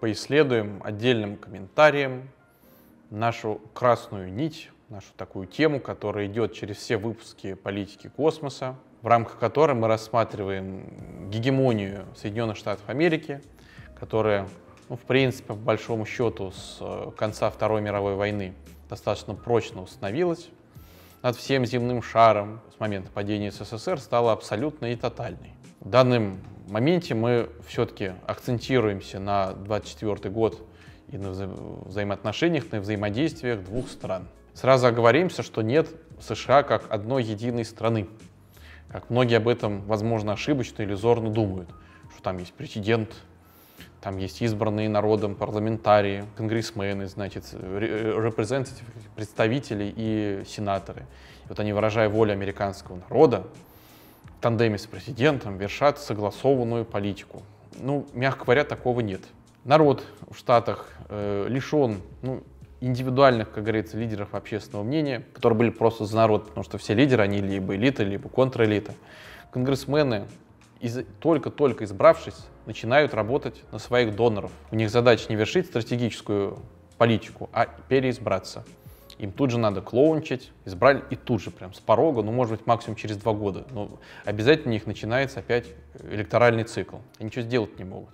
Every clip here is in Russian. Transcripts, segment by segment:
поисследуем отдельным комментарием нашу красную нить, нашу такую тему, которая идет через все выпуски политики космоса, в рамках которой мы рассматриваем гегемонию Соединенных Штатов Америки, которая, ну, в принципе, по большому счету, с э, конца Второй мировой войны достаточно прочно установилась над всем земным шаром с момента падения СССР стала абсолютной и тотальной. Данным моменте мы все-таки акцентируемся на 24 год и на вза взаимоотношениях, на взаимодействиях двух стран. Сразу оговоримся, что нет США как одной единой страны. Как многие об этом, возможно, ошибочно, или зорно думают, что там есть президент, там есть избранные народом парламентарии, конгрессмены, значит, репрезентативы, представители и сенаторы. И вот они, выражая волю американского народа, тандеме с президентом вершат согласованную политику. Ну, мягко говоря, такого нет. Народ в Штатах э, лишен ну, индивидуальных, как говорится, лидеров общественного мнения, которые были просто за народ, потому что все лидеры, они либо элита, либо контрлита. Конгрессмены, из, только-только избравшись, начинают работать на своих доноров. У них задача не вершить стратегическую политику, а переизбраться им тут же надо клоунчить, избрали и тут же прям с порога, ну, может быть, максимум через два года, но обязательно у них начинается опять электоральный цикл, они ничего сделать не могут.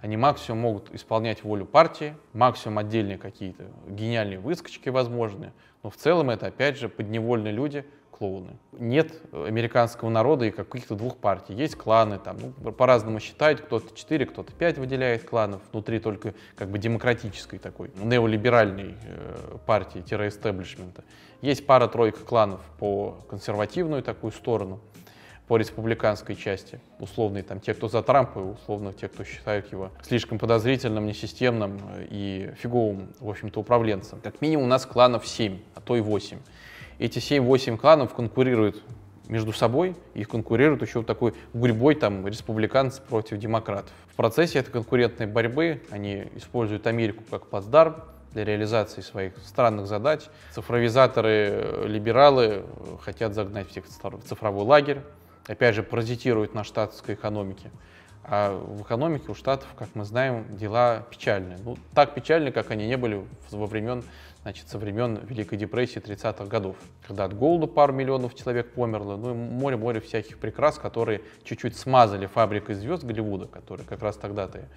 Они максимум могут исполнять волю партии, максимум отдельные какие-то гениальные выскочки возможны, но в целом это, опять же, подневольные люди – клоуны. Нет американского народа и каких-то двух партий. Есть кланы, там ну, по-разному считают, кто-то 4, кто-то 5 выделяет кланов внутри только как бы демократической такой неолиберальной э, партии-эстеблишмента. Есть пара-тройка кланов по консервативную такую сторону, по республиканской части. Условные там те, кто за Трампа, условно те, кто считают его слишком подозрительным, несистемным э, и фиговым, в общем-то, управленцем. Как минимум у нас кланов 7, а то и 8 эти 7-8 кланов конкурируют между собой, их конкурируют еще такой гурьбой там республиканцы против демократов. В процессе этой конкурентной борьбы они используют Америку как плацдарм для реализации своих странных задач. Цифровизаторы-либералы э, э, хотят загнать всех в цифровой лагерь, опять же, паразитируют на штатской экономике. А в экономике у Штатов, как мы знаем, дела печальные. Ну, так печальные, как они не были во времен, значит, со времен Великой депрессии 30-х годов, когда от голода пару миллионов человек померло, ну и море-море всяких прекрас, которые чуть-чуть смазали фабрикой звезд Голливуда, которая как раз тогда-то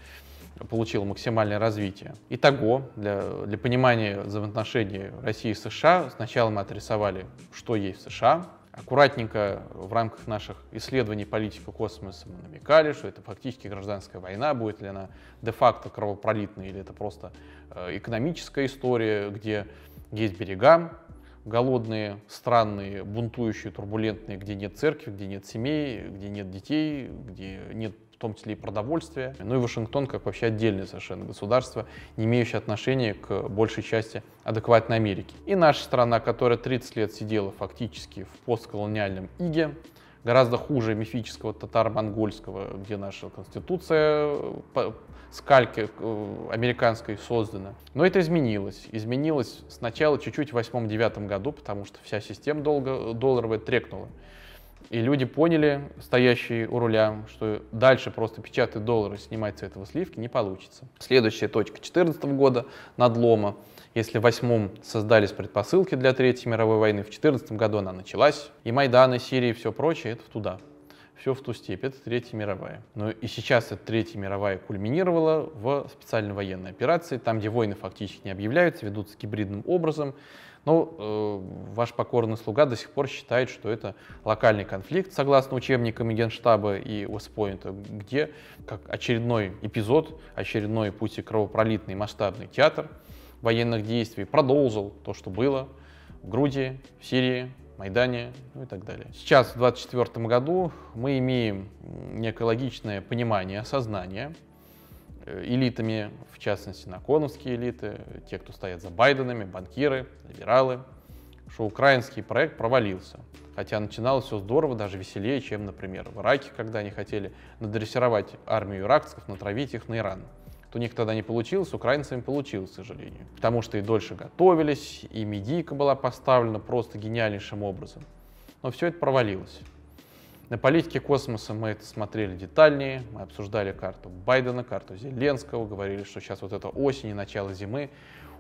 получила максимальное развитие. Итого, для, для понимания взаимоотношений России и США, сначала мы отрисовали, что есть в США, аккуратненько в рамках наших исследований политика космоса мы намекали, что это фактически гражданская война, будет ли она де-факто кровопролитной или это просто э, экономическая история, где есть берега, голодные, странные, бунтующие, турбулентные, где нет церкви, где нет семей, где нет детей, где нет том числе и продовольствие. Ну и Вашингтон как вообще отдельное совершенно государство, не имеющее отношения к большей части адекватной Америки. И наша страна, которая 30 лет сидела фактически в постколониальном иге, гораздо хуже мифического татар монгольского где наша конституция э, скальки э, американской создана. Но это изменилось. Изменилось сначала чуть-чуть в 8-9 году, потому что вся система долго, э, долларовая трекнула. И люди поняли, стоящие у руля, что дальше просто печатать доллары, снимать с этого сливки не получится. Следующая точка 2014 года надлома. Если в 2008 создались предпосылки для Третьей мировой войны, в 2014 году она началась. И Майдан, и Сирия, и все прочее, это туда. Все в ту степь, это Третья мировая. Но и сейчас эта Третья мировая кульминировала в специальной военной операции, там, где войны фактически не объявляются, ведутся гибридным образом. Но э, ваш покорный слуга до сих пор считает, что это локальный конфликт, согласно учебникам и Генштаба и Уэстпойнта, где как очередной эпизод, очередной пусть и кровопролитный масштабный театр военных действий продолжил то, что было в Грузии, в Сирии, Майдане ну и так далее. Сейчас, в 2024 году, мы имеем некое логичное понимание, осознание Э, элитами, в частности, наконовские элиты, те, кто стоят за Байденами, банкиры, либералы, что украинский проект провалился. Хотя начиналось все здорово, даже веселее, чем, например, в Ираке, когда они хотели надрессировать армию иракцев, натравить их на Иран. То у них тогда не получилось, украинцами получилось, к сожалению. Потому что и дольше готовились, и медийка была поставлена просто гениальнейшим образом. Но все это провалилось. На политике космоса мы это смотрели детальнее, мы обсуждали карту Байдена, карту Зеленского, говорили, что сейчас вот это осень и начало зимы.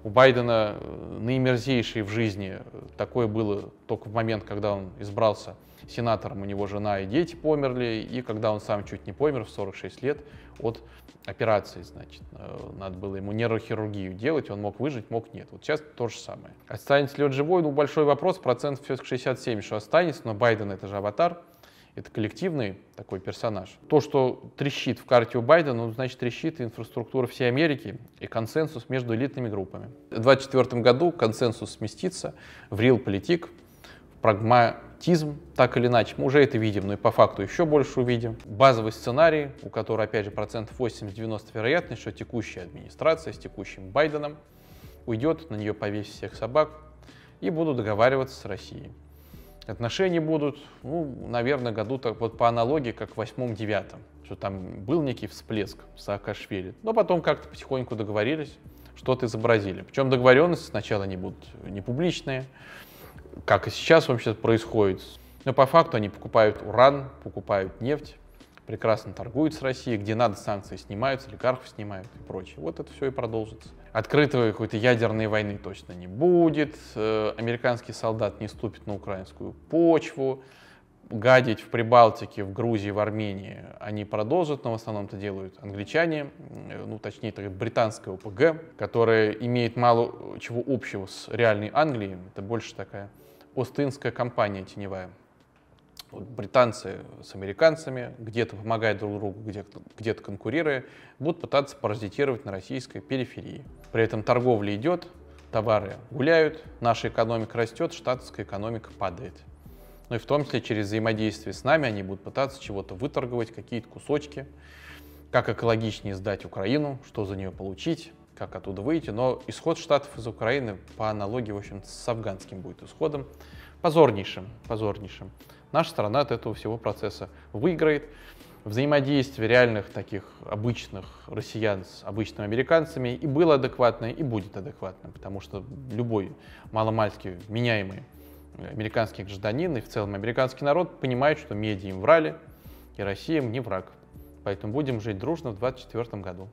У Байдена э, наимерзейший в жизни э, такое было только в момент, когда он избрался сенатором, у него жена и дети померли, и когда он сам чуть не помер в 46 лет от операции, значит, э, надо было ему нейрохирургию делать, он мог выжить, мог нет. Вот сейчас то же самое. Останется ли он живой? Ну, большой вопрос, процент все-таки 67, что останется, но Байден это же аватар, это коллективный такой персонаж. То, что трещит в карте у Байдена, ну, значит, трещит инфраструктура всей Америки и консенсус между элитными группами. В 2024 году консенсус сместится в реал-политик, в прагматизм, так или иначе. Мы уже это видим, но и по факту еще больше увидим. Базовый сценарий, у которого, опять же, процентов 80-90 вероятность, что текущая администрация с текущим Байденом уйдет, на нее повесит всех собак и будут договариваться с Россией. Отношения будут, ну, наверное, году так вот по аналогии, как в восьмом-девятом, что там был некий всплеск Саакашвили. Но потом как-то потихоньку договорились, что-то изобразили. Причем договоренности сначала не будут не публичные, как и сейчас вообще происходит. Но по факту они покупают уран, покупают нефть, прекрасно торгуют с Россией, где надо санкции снимают, с олигархов снимают и прочее. Вот это все и продолжится. Открытого какой-то ядерной войны точно не будет, э, американский солдат не ступит на украинскую почву, гадить в Прибалтике, в Грузии, в Армении они продолжат, но в основном это делают англичане, э, ну точнее так, британская ОПГ, которая имеет мало чего общего с реальной Англией, это больше такая остынская компания теневая британцы с американцами, где-то помогают друг другу, где-то, конкурируя, будут пытаться паразитировать на российской периферии. При этом торговля идет, товары гуляют, наша экономика растет, штатская экономика падает. Ну и в том числе через взаимодействие с нами они будут пытаться чего-то выторговать, какие-то кусочки, как экологичнее сдать Украину, что за нее получить, как оттуда выйти. Но исход штатов из Украины по аналогии, в общем, с афганским будет исходом позорнейшим, позорнейшим. Наша страна от этого всего процесса выиграет. Взаимодействие реальных таких обычных россиян с обычными американцами и было адекватное, и будет адекватным, потому что любой маломальский меняемый э, американский гражданин и в целом американский народ понимает, что медиа им врали, и Россия им не враг. Поэтому будем жить дружно в 2024 году.